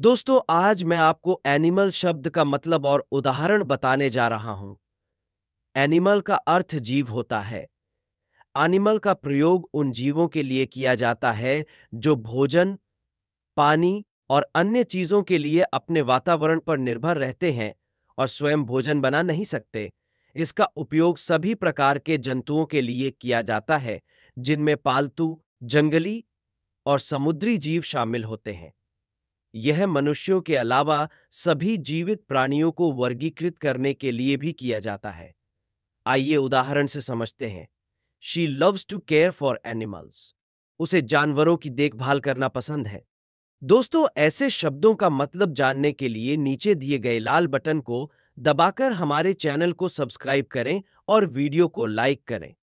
दोस्तों आज मैं आपको एनिमल शब्द का मतलब और उदाहरण बताने जा रहा हूं एनिमल का अर्थ जीव होता है एनिमल का प्रयोग उन जीवों के लिए किया जाता है जो भोजन पानी और अन्य चीजों के लिए अपने वातावरण पर निर्भर रहते हैं और स्वयं भोजन बना नहीं सकते इसका उपयोग सभी प्रकार के जंतुओं के लिए किया जाता है जिनमें पालतू जंगली और समुद्री जीव शामिल होते हैं यह मनुष्यों के अलावा सभी जीवित प्राणियों को वर्गीकृत करने के लिए भी किया जाता है आइए उदाहरण से समझते हैं she loves to care for animals उसे जानवरों की देखभाल करना पसंद है दोस्तों ऐसे शब्दों का मतलब जानने के लिए नीचे दिए गए लाल बटन को दबाकर हमारे चैनल को सब्सक्राइब करें और वीडियो को लाइक करें